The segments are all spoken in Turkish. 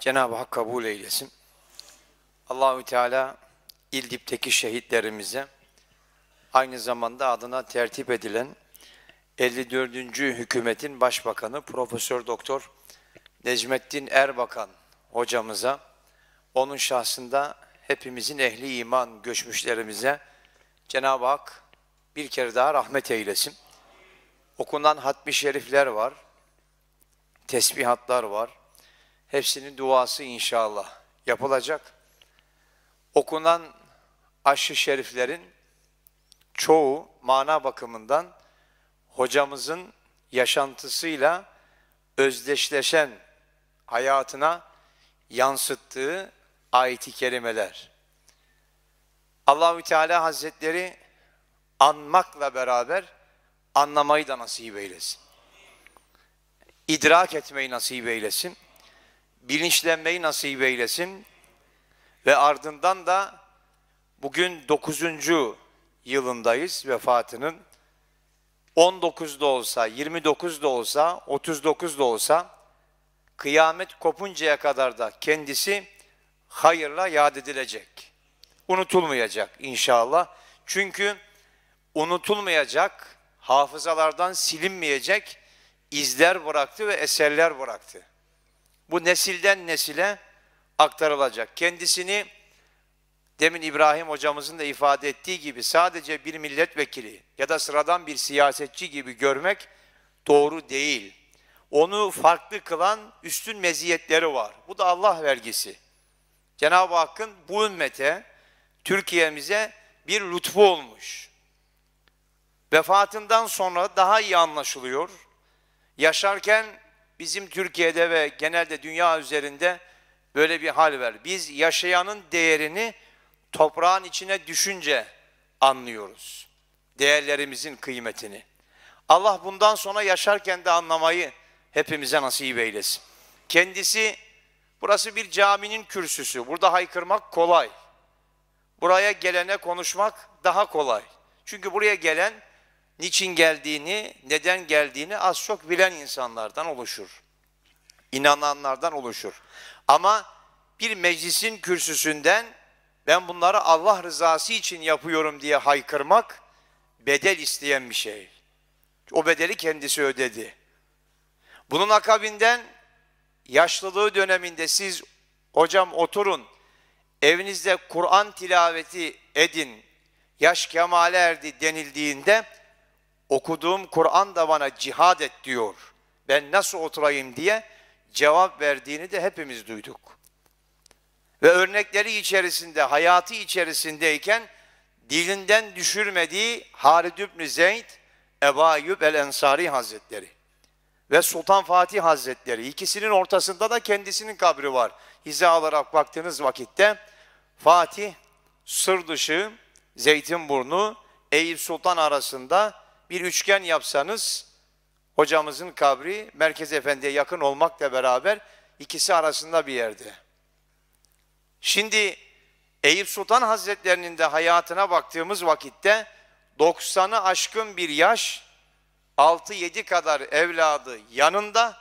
Cenab-ı Hak kabul eylesin. Allahü Teala İldip'teki şehitlerimize aynı zamanda adına tertip edilen 54. hükümetin başbakanı Profesör Doktor Necmettin Erbakan hocamıza onun şahsında hepimizin ehli iman göçmüşlerimize Cenab-ı Hak bir kere daha rahmet eylesin. Okunan hatmi şerifler var, tesbihatlar var, Hepsinin duası inşallah yapılacak. Okunan aşı şeriflerin çoğu mana bakımından hocamızın yaşantısıyla özdeşleşen hayatına yansıttığı ayet-i kerimeler. Allahü Teala Hazretleri anmakla beraber anlamayı da nasip eylesin. İdrak etmeyi nasip eylesin bilinçlenmeyi nasip eylesin ve ardından da bugün 9. yılındayız vefatının. 19 da olsa, 29 da olsa, 39 da olsa kıyamet kopuncaya kadar da kendisi hayırla yad edilecek. Unutulmayacak inşallah. Çünkü unutulmayacak, hafızalardan silinmeyecek izler bıraktı ve eserler bıraktı. Bu nesilden nesile aktarılacak. Kendisini demin İbrahim hocamızın da ifade ettiği gibi sadece bir milletvekili ya da sıradan bir siyasetçi gibi görmek doğru değil. Onu farklı kılan üstün meziyetleri var. Bu da Allah vergisi. Cenab-ı Hakk'ın bu ümmete, Türkiye'mize bir lütfu olmuş. Vefatından sonra daha iyi anlaşılıyor. Yaşarken bizim Türkiye'de ve genelde dünya üzerinde böyle bir hal var. Biz yaşayanın değerini toprağın içine düşünce anlıyoruz. Değerlerimizin kıymetini. Allah bundan sonra yaşarken de anlamayı hepimize nasip eylesin. Kendisi, burası bir caminin kürsüsü. Burada haykırmak kolay. Buraya gelene konuşmak daha kolay. Çünkü buraya gelen niçin geldiğini, neden geldiğini az çok bilen insanlardan oluşur. İnananlardan oluşur. Ama bir meclisin kürsüsünden ben bunları Allah rızası için yapıyorum diye haykırmak bedel isteyen bir şey. O bedeli kendisi ödedi. Bunun akabinden yaşlılığı döneminde siz hocam oturun, evinizde Kur'an tilaveti edin, yaş kemale erdi denildiğinde Okuduğum Kur'an da bana cihad et diyor. Ben nasıl oturayım diye cevap verdiğini de hepimiz duyduk. Ve örnekleri içerisinde, hayatı içerisindeyken dilinden düşürmediği Halid İbni Zeyd, Ebu Ayyub el-Ensari Hazretleri ve Sultan Fatih Hazretleri. ikisinin ortasında da kendisinin kabri var. Hiza alarak baktığınız vakitte Fatih, Sırdışı, Zeytinburnu, Eyüp Sultan arasında bir üçgen yapsanız hocamızın kabri Merkez Efendi'ye yakın olmakla beraber ikisi arasında bir yerde. Şimdi Eyüp Sultan Hazretlerinin de hayatına baktığımız vakitte 90'ı aşkın bir yaş 6-7 kadar evladı yanında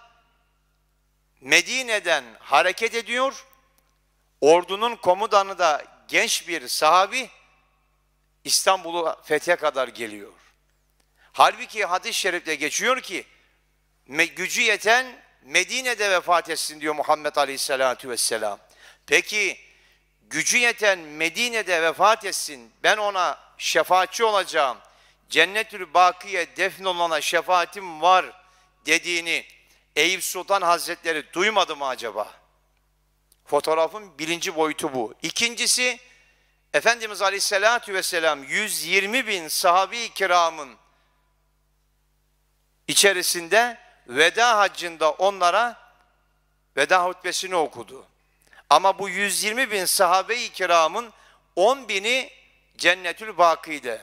Medine'den hareket ediyor. Ordunun komutanı da genç bir sahabi İstanbul'u fethe kadar geliyor. Halbuki hadis-i şerifte geçiyor ki gücü yeten Medine'de vefat etsin diyor Muhammed Aleyhisselatü Vesselam. Peki gücü yeten Medine'de vefat etsin ben ona şefaatçi olacağım. Cennetül Bakiye defnolana şefaatim var dediğini Eyüp Sultan Hazretleri duymadı mı acaba? Fotoğrafın birinci boyutu bu. İkincisi Efendimiz Aleyhisselatü Vesselam 120 bin sahabi kiramın içerisinde veda haccında onlara veda hutbesini okudu. Ama bu 120 bin sahabe-i kiramın 10 bini Cennetül Baki'de.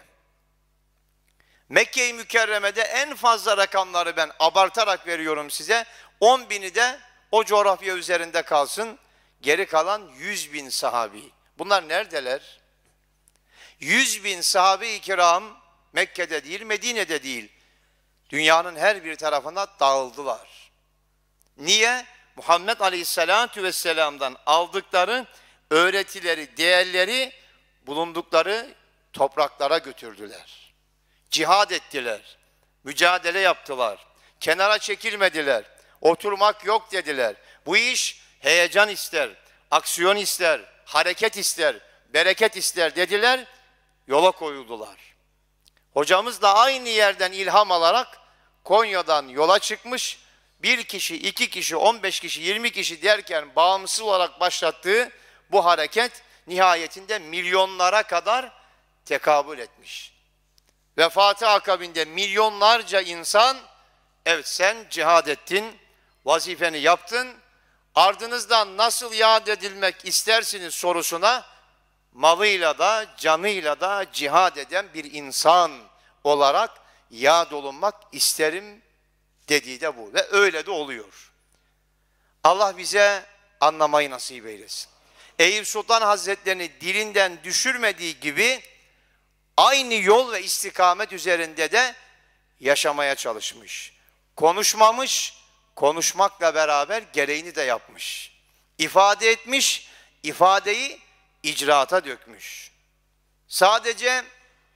Mekke-i Mükerreme'de en fazla rakamları ben abartarak veriyorum size. 10 bini de o coğrafya üzerinde kalsın. Geri kalan 100 bin sahabi. Bunlar neredeler? 100 bin sahabe-i kiram Mekke'de değil, Medine'de değil. Dünyanın her bir tarafına dağıldılar. Niye? Muhammed Aleyhisselatü Vesselam'dan aldıkları öğretileri, değerleri bulundukları topraklara götürdüler. Cihad ettiler, mücadele yaptılar, kenara çekilmediler, oturmak yok dediler. Bu iş heyecan ister, aksiyon ister, hareket ister, bereket ister dediler, yola koyuldular. Hocamızla aynı yerden ilham alarak Konya'dan yola çıkmış. Bir kişi, iki kişi, on beş kişi, yirmi kişi derken bağımsız olarak başlattığı bu hareket nihayetinde milyonlara kadar tekabül etmiş. Vefatı akabinde milyonlarca insan, evet sen cihad ettin, vazifeni yaptın, ardınızdan nasıl yad edilmek istersiniz sorusuna malıyla da canıyla da cihad eden bir insan olarak yad olunmak isterim dediği de bu ve öyle de oluyor. Allah bize anlamayı nasip eylesin. Eyüp Sultan Hazretlerini dilinden düşürmediği gibi aynı yol ve istikamet üzerinde de yaşamaya çalışmış. Konuşmamış, konuşmakla beraber gereğini de yapmış. İfade etmiş, ifadeyi icraata dökmüş. Sadece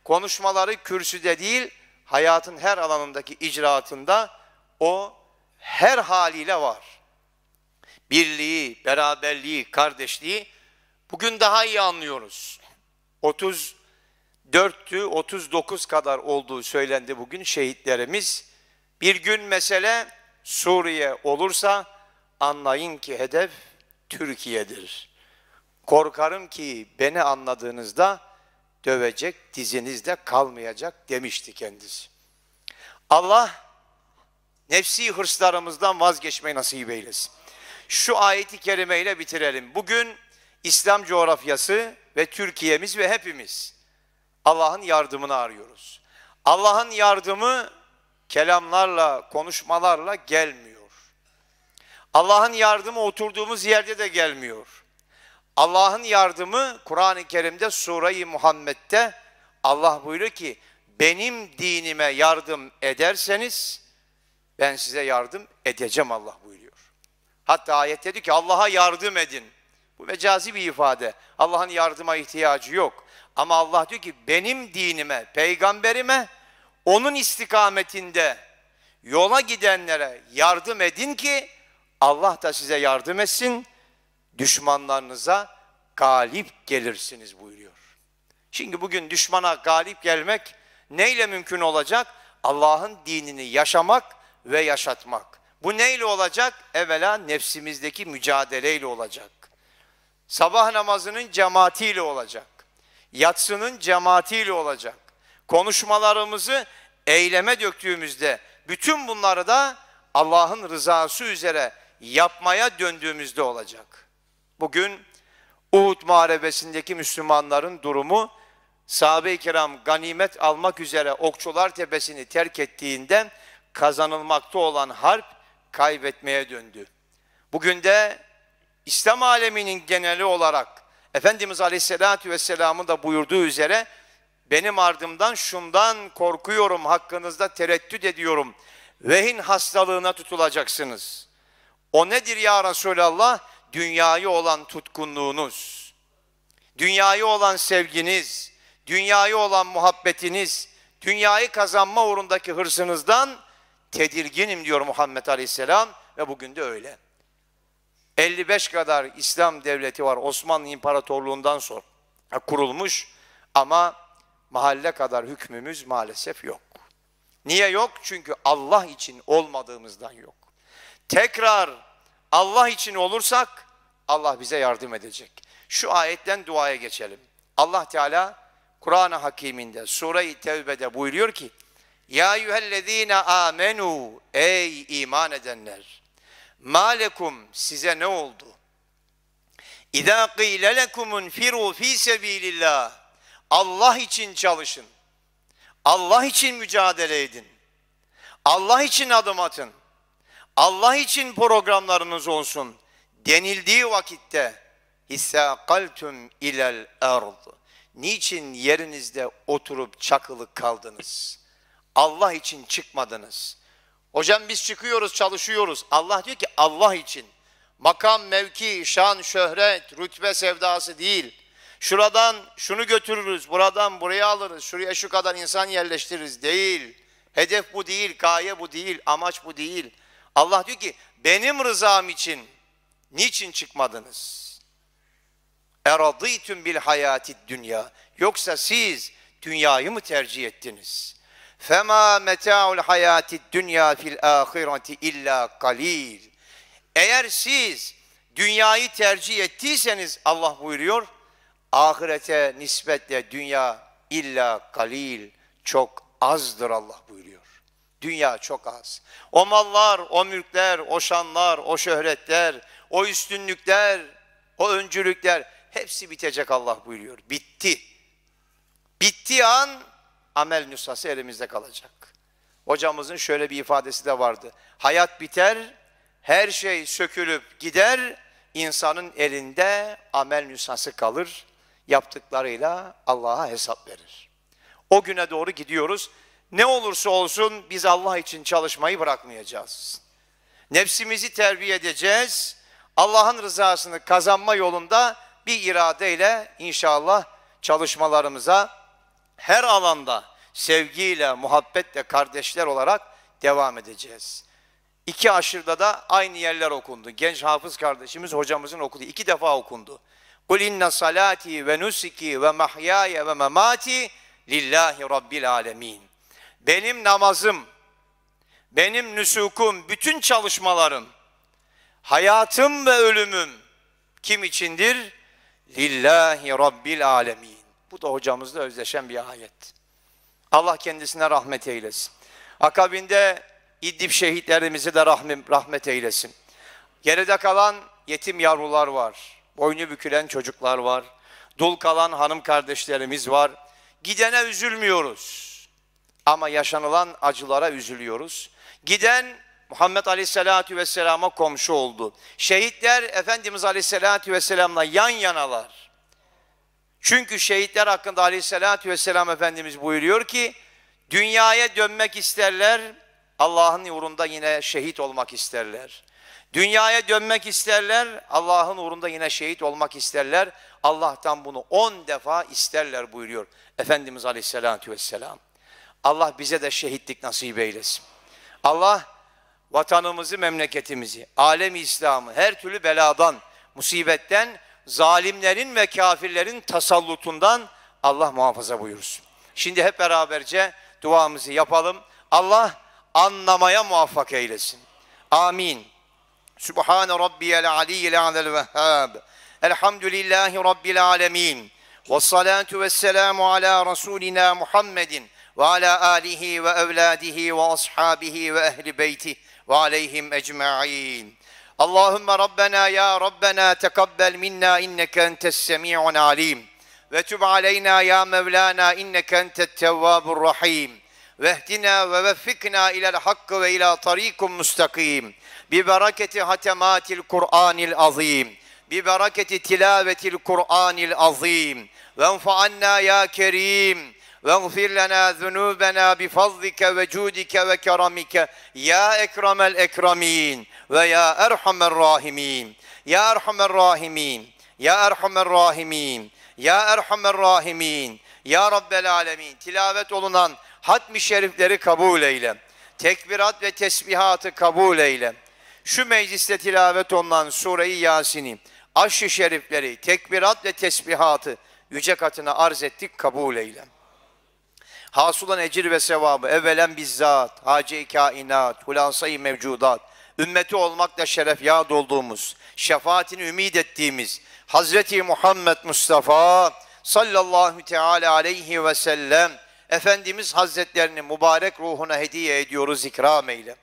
konuşmaları kürsüde değil, hayatın her alanındaki icraatında o her haliyle var. Birliği, beraberliği, kardeşliği bugün daha iyi anlıyoruz. 34'tü 39 kadar olduğu söylendi bugün şehitlerimiz. Bir gün mesele Suriye olursa anlayın ki hedef Türkiye'dir. Korkarım ki beni anladığınızda dövecek, dizinizde kalmayacak demişti kendisi. Allah nefsi hırslarımızdan vazgeçmeyi nasip eylesin. Şu ayeti kerimeyle bitirelim. Bugün İslam coğrafyası ve Türkiye'miz ve hepimiz Allah'ın yardımını arıyoruz. Allah'ın yardımı kelamlarla, konuşmalarla gelmiyor. Allah'ın yardımı oturduğumuz yerde de gelmiyor. Allah'ın yardımı Kur'an-ı Kerim'de Sure-i Muhammed'de Allah buyuruyor ki benim dinime yardım ederseniz ben size yardım edeceğim Allah buyuruyor. Hatta ayet dedi ki Allah'a yardım edin. Bu mecazi bir ifade. Allah'ın yardıma ihtiyacı yok. Ama Allah diyor ki benim dinime, peygamberime, onun istikametinde yola gidenlere yardım edin ki Allah da size yardım etsin.'' düşmanlarınıza galip gelirsiniz buyuruyor. Şimdi bugün düşmana galip gelmek neyle mümkün olacak? Allah'ın dinini yaşamak ve yaşatmak. Bu neyle olacak? Evvela nefsimizdeki mücadeleyle olacak. Sabah namazının cemaatiyle olacak. Yatsının cemaatiyle olacak. Konuşmalarımızı eyleme döktüğümüzde bütün bunları da Allah'ın rızası üzere yapmaya döndüğümüzde olacak. Bugün Uhud Muharebesi'ndeki Müslümanların durumu sahabe-i kiram ganimet almak üzere Okçular Tepesi'ni terk ettiğinden kazanılmakta olan harp kaybetmeye döndü. Bugün de İslam aleminin geneli olarak Efendimiz Aleyhisselatü Vesselam'ın da buyurduğu üzere benim ardımdan şundan korkuyorum, hakkınızda tereddüt ediyorum. Vehin hastalığına tutulacaksınız. O nedir ya Resulallah? dünyayı olan tutkunluğunuz, dünyayı olan sevginiz, dünyayı olan muhabbetiniz, dünyayı kazanma uğrundaki hırsınızdan tedirginim diyor Muhammed Aleyhisselam ve bugün de öyle. 55 kadar İslam devleti var Osmanlı İmparatorluğundan sonra kurulmuş ama mahalle kadar hükmümüz maalesef yok. Niye yok? Çünkü Allah için olmadığımızdan yok. Tekrar Allah için olursak Allah bize yardım edecek. Şu ayetten duaya geçelim. Allah Teala Kur'an-ı Hakim'inde Sure-i Tevbe'de buyuruyor ki Ya eyyühellezine amenu ey iman edenler malekum size ne oldu? İza qile lekumun firu fi sabilillah Allah için çalışın. Allah için mücadele edin. Allah için adım atın. Allah için programlarınız olsun denildiği vakitte hissakaltum ilel ard. Niçin yerinizde oturup çakılık kaldınız? Allah için çıkmadınız. Hocam biz çıkıyoruz, çalışıyoruz. Allah diyor ki Allah için. Makam, mevki, şan, şöhret, rütbe sevdası değil. Şuradan şunu götürürüz, buradan buraya alırız, şuraya şu kadar insan yerleştiririz değil. Hedef bu değil, gaye bu değil, amaç bu değil. Allah diyor ki benim rızam için niçin çıkmadınız? Eradîtüm bil hayati dünya. Yoksa siz dünyayı mı tercih ettiniz? Fema meta'ul hayati dünya fil ahireti illa kalil. Eğer siz dünyayı tercih ettiyseniz Allah buyuruyor, ahirete nispetle dünya illa kalil çok azdır Allah buyuruyor. Dünya çok az. O mallar, o mülkler, o şanlar, o şöhretler, o üstünlükler, o öncülükler hepsi bitecek Allah buyuruyor. Bitti. Bittiği an amel nüshası elimizde kalacak. Hocamızın şöyle bir ifadesi de vardı. Hayat biter, her şey sökülüp gider, insanın elinde amel nüshası kalır, yaptıklarıyla Allah'a hesap verir. O güne doğru gidiyoruz ne olursa olsun biz Allah için çalışmayı bırakmayacağız. Nefsimizi terbiye edeceğiz. Allah'ın rızasını kazanma yolunda bir iradeyle inşallah çalışmalarımıza her alanda sevgiyle, muhabbetle kardeşler olarak devam edeceğiz. İki aşırda da aynı yerler okundu. Genç hafız kardeşimiz hocamızın okudu. iki defa okundu. Kul inna salati ve nusuki ve mahyaya ve memati lillahi rabbil alemin benim namazım, benim nüsukum, bütün çalışmalarım, hayatım ve ölümüm kim içindir? Lillahi Rabbil Alemin. Bu da hocamızla özdeşen bir ayet. Allah kendisine rahmet eylesin. Akabinde İdlib şehitlerimizi de rahmet, rahmet eylesin. Geride kalan yetim yavrular var. Boynu bükülen çocuklar var. Dul kalan hanım kardeşlerimiz var. Gidene üzülmüyoruz. Ama yaşanılan acılara üzülüyoruz. Giden Muhammed Aleyhisselatü Vesselam'a komşu oldu. Şehitler Efendimiz Aleyhisselatü Vesselam'la yan yanalar. Çünkü şehitler hakkında Aleyhisselatü Vesselam Efendimiz buyuruyor ki, dünyaya dönmek isterler, Allah'ın uğrunda yine şehit olmak isterler. Dünyaya dönmek isterler, Allah'ın uğrunda yine şehit olmak isterler. Allah'tan bunu on defa isterler buyuruyor Efendimiz Aleyhisselatü Vesselam. Allah bize de şehitlik nasip eylesin. Allah vatanımızı, memleketimizi, alemi İslam'ı her türlü beladan, musibetten, zalimlerin ve kafirlerin tasallutundan Allah muhafaza buyursun. Şimdi hep beraberce duamızı yapalım. Allah anlamaya muvaffak eylesin. Amin. Subhan Rabbiyal aliyyil alel vehhab. Elhamdülillahi rabbil alemin. Ve salatu ve selamu ala rasulina Muhammedin. وعلى آله وأولاده وأصحابه وأهل بيته وعليهم أجمعين اللهم ربنا يا ربنا تقبل منا إنك أنت السميع العليم وتب علينا يا مولانا إنك أنت التواب الرحيم واهدنا ووفقنا إلى الحق وإلى طريق مستقيم ببركة ختمات القرآن العظيم ببركة تلاوة القرآن العظيم وانفعنا يا كريم واغفر لنا ذنوبنا بفضلك وجودك وكرمك يا أكرم الأكرمين ويا أرحم الراحمين يا أرحم الراحمين يا أرحم الراحمين يا أرحم الراحمين Ya Rabbel Alemin tilavet olunan hatmi şerifleri kabul eyle. Tekbirat ve tesbihatı kabul eyle. Şu mecliste tilavet olunan Sure-i Yasin'i, aşşı şerifleri, tekbirat ve tesbihatı yüce katına arz ettik kabul eyle. Hasıl olan ecir ve sevabı evvelen bizzat, hace-i kainat, hulasayı mevcudat, ümmeti olmakla şeref yad olduğumuz, şefaatini ümid ettiğimiz Hazreti Muhammed Mustafa sallallahu teala aleyhi ve sellem Efendimiz Hazretlerinin mübarek ruhuna hediye ediyoruz ikram eyle.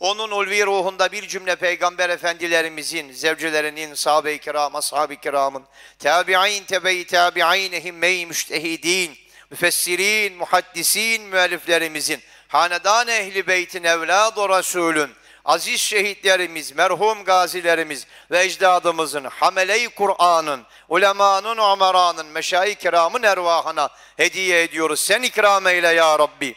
Onun ulvi ruhunda bir cümle peygamber efendilerimizin, zevcelerinin, sahabe-i kiram, ashab-ı kiramın, tabi'in, tebe-i tabi'in, ehimme-i müştehidin, müfessirin, muhaddisin, müelliflerimizin, hanedan ehli beytin evlad-ı Resulün, aziz şehitlerimiz, merhum gazilerimiz ve ecdadımızın, hamele Kur'an'ın, ulemanın, umaranın, meşai kiramın ervahına hediye ediyoruz. Sen ikram eyle ya Rabbi.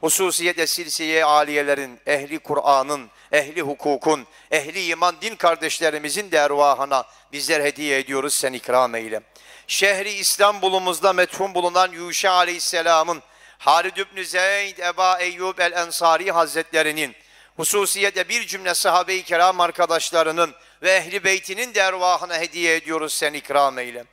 Hususiyetle silsiye aliyelerin, ehli Kur'an'ın, ehli hukukun, ehli iman din kardeşlerimizin de ervahına bizler hediye ediyoruz sen ikram eyle. Şehri İstanbul'umuzda methum bulunan Yuşa Aleyhisselam'ın Halid İbni Zeyd Eba Eyyub el-Ensari Hazretlerinin hususiyete bir cümle sahabe-i kiram arkadaşlarının ve ehli beytinin dervahına hediye ediyoruz sen ikram eyle.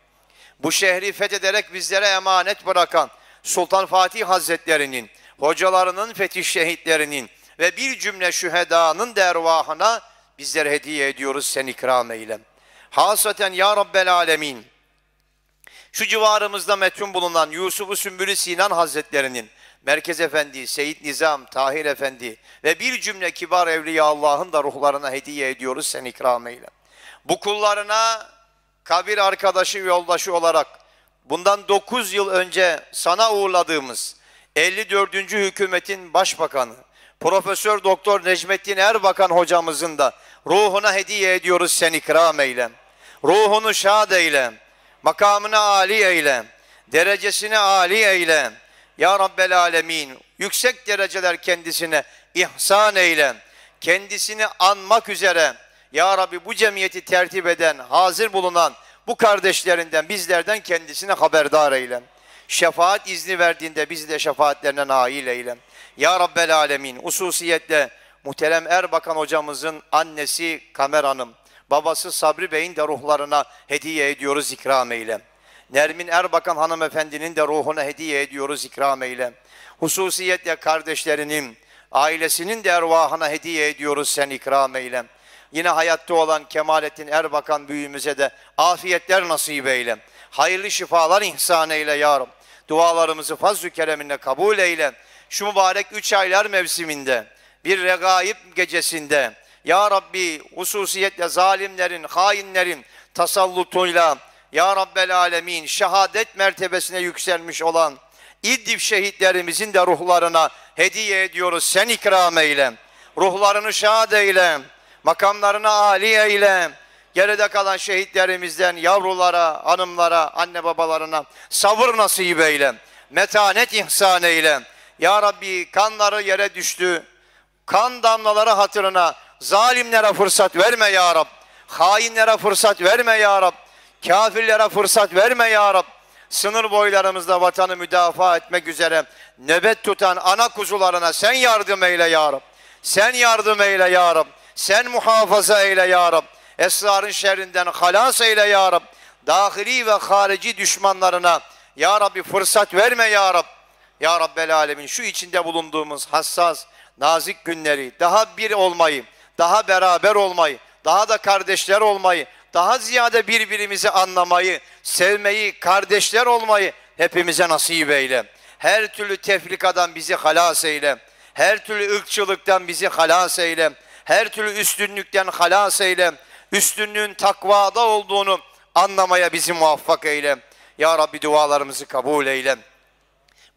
Bu şehri fethederek bizlere emanet bırakan Sultan Fatih Hazretlerinin, hocalarının fetih şehitlerinin, ve bir cümle şühedanın dervahına bizler hediye ediyoruz sen ikram eyle. Hasaten ya Rabbel Alemin şu civarımızda metun bulunan Yusuf-u Sümbülü Sinan Hazretlerinin Merkez Efendi, Seyit Nizam, Tahir Efendi ve bir cümle kibar evliya Allah'ın da ruhlarına hediye ediyoruz sen ikram eyle. Bu kullarına kabir arkadaşı yoldaşı olarak bundan 9 yıl önce sana uğurladığımız 54. hükümetin başbakanı, Profesör Doktor Necmettin Erbakan hocamızın da ruhuna hediye ediyoruz sen ikram eyle. Ruhunu şad eyle. Makamını âli eyle. Derecesini âli eyle. Ya Rabbel Alemin yüksek dereceler kendisine ihsan eyle. Kendisini anmak üzere Ya Rabbi bu cemiyeti tertip eden, hazır bulunan bu kardeşlerinden bizlerden kendisine haberdar eyle. Şefaat izni verdiğinde bizi de şefaatlerine nail eyle. Ya Rabbel Alemin hususiyetle muhterem Erbakan hocamızın annesi Kamer Hanım, babası Sabri Bey'in de ruhlarına hediye ediyoruz ikram eyle. Nermin Erbakan hanımefendinin de ruhuna hediye ediyoruz ikram eyle. Hususiyetle kardeşlerinin, ailesinin de ervahına hediye ediyoruz sen ikram eyle. Yine hayatta olan Kemalettin Erbakan büyüğümüze de afiyetler nasip eyle. Hayırlı şifalar ihsan eyle ya Rabbi dualarımızı fazl-ü kereminle kabul eyle. Şu mübarek üç aylar mevsiminde, bir regaib gecesinde, Ya Rabbi hususiyetle zalimlerin, hainlerin tasallutuyla, Ya Rabbel Alemin şehadet mertebesine yükselmiş olan İdlib şehitlerimizin de ruhlarına hediye ediyoruz. Sen ikram eyle. Ruhlarını şad eyle. Makamlarını âli eyle geride kalan şehitlerimizden yavrulara, hanımlara, anne babalarına sabır nasip eyle, metanet ihsan eyle. Ya Rabbi kanları yere düştü, kan damlaları hatırına zalimlere fırsat verme ya Rab. Hainlere fırsat verme ya Rab. Kafirlere fırsat verme ya Rab. Sınır boylarımızda vatanı müdafaa etmek üzere nöbet tutan ana kuzularına sen yardım eyle ya Rab. Sen yardım eyle ya Rab. Sen muhafaza eyle ya Rab esrarın şerrinden halas eyle ya Rab. Dahili ve harici düşmanlarına ya Rabbi fırsat verme ya Rab. Ya Rabbel Alemin şu içinde bulunduğumuz hassas, nazik günleri daha bir olmayı, daha beraber olmayı, daha da kardeşler olmayı, daha ziyade birbirimizi anlamayı, sevmeyi, kardeşler olmayı hepimize nasip eyle. Her türlü tefrikadan bizi halas eyle. Her türlü ırkçılıktan bizi halas eyle. Her türlü üstünlükten halas eyle üstünlüğün takvada olduğunu anlamaya bizi muvaffak eyle. Ya Rabbi dualarımızı kabul eyle.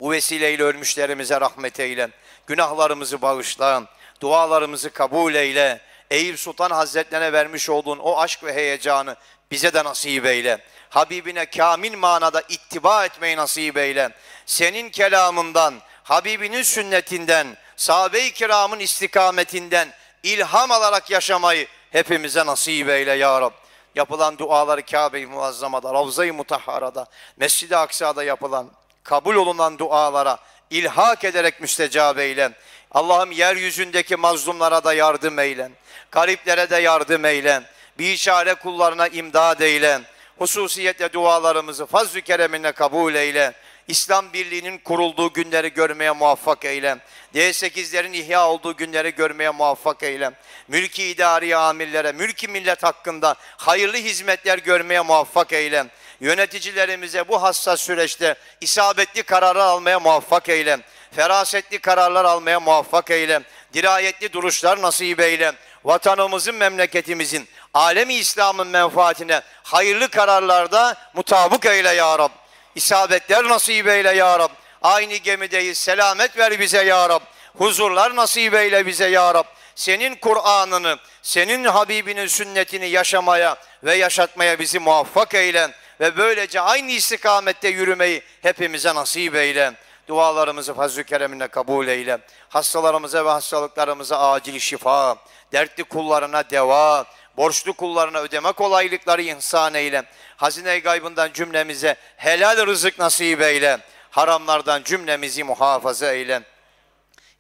Bu vesileyle ölmüşlerimize rahmet eyle. Günahlarımızı bağışla. Dualarımızı kabul eyle. Eyüp Sultan Hazretlerine vermiş olduğun o aşk ve heyecanı bize de nasip eyle. Habibine kamil manada ittiba etmeyi nasip eyle. Senin kelamından, Habibinin sünnetinden, sahabe-i kiramın istikametinden ilham alarak yaşamayı hepimize nasip eyle ya Rab. Yapılan duaları Kabe-i Muazzama'da, Ravza-i Mutahhara'da, Mescid-i Aksa'da yapılan, kabul olunan dualara ilhak ederek müstecab eylen. Allah'ım yeryüzündeki mazlumlara da yardım eylen. Gariplere de yardım eylen. Bir işare kullarına imdad eylen. Hususiyetle dualarımızı fazl-ı kereminle kabul eyle. İslam birliğinin kurulduğu günleri görmeye muvaffak eyle. D8'lerin ihya olduğu günleri görmeye muvaffak eyle. Mülki idari amirlere, mülki millet hakkında hayırlı hizmetler görmeye muvaffak eyle yöneticilerimize bu hassas süreçte isabetli kararlar almaya muvaffak eyle. Ferasetli kararlar almaya muvaffak eyle. Dirayetli duruşlar nasip eyle. Vatanımızın, memleketimizin, alemi İslam'ın menfaatine hayırlı kararlarda mutabık eyle ya Rabbi. İsabetler nasip eyle ya Rab. Aynı gemideyiz. Selamet ver bize ya Rab. Huzurlar nasip eyle bize ya Rab. Senin Kur'an'ını, senin Habibinin sünnetini yaşamaya ve yaşatmaya bizi muvaffak eyle ve böylece aynı istikamette yürümeyi hepimize nasip eyle. Dualarımızı fazl-ı kereminle kabul eyle. Hastalarımıza ve hastalıklarımıza acil şifa, dertli kullarına deva, borçlu kullarına ödeme kolaylıkları ihsan eyle. Hazine-i gaybından cümlemize helal rızık nasip eyle. Haramlardan cümlemizi muhafaza eyle.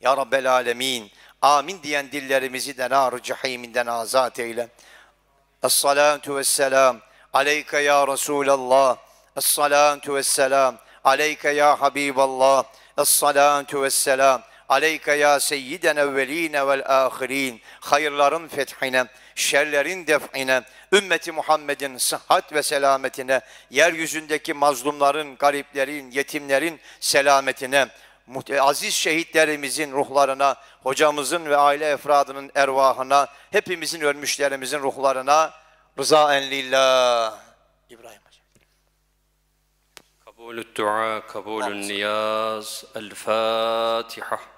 Ya Rabbel Alemin. Amin diyen dillerimizi de nar-ı cehiminden azat eyle. Es-salatu vesselam aleyke ya Resulallah. Es-salatu vesselam aleyke ya Habiballah. Es-salatu vesselam aleyke ya seyyiden evveline vel ahirin. Hayırların fethine şerlerin def'ine, ümmeti Muhammed'in sıhhat ve selametine, yeryüzündeki mazlumların, gariplerin, yetimlerin selametine, aziz şehitlerimizin ruhlarına, hocamızın ve aile efradının ervahına, hepimizin ölmüşlerimizin ruhlarına rıza en İbrahim Hocam. Kabulü dua, kabulü niyaz, el Fatiha.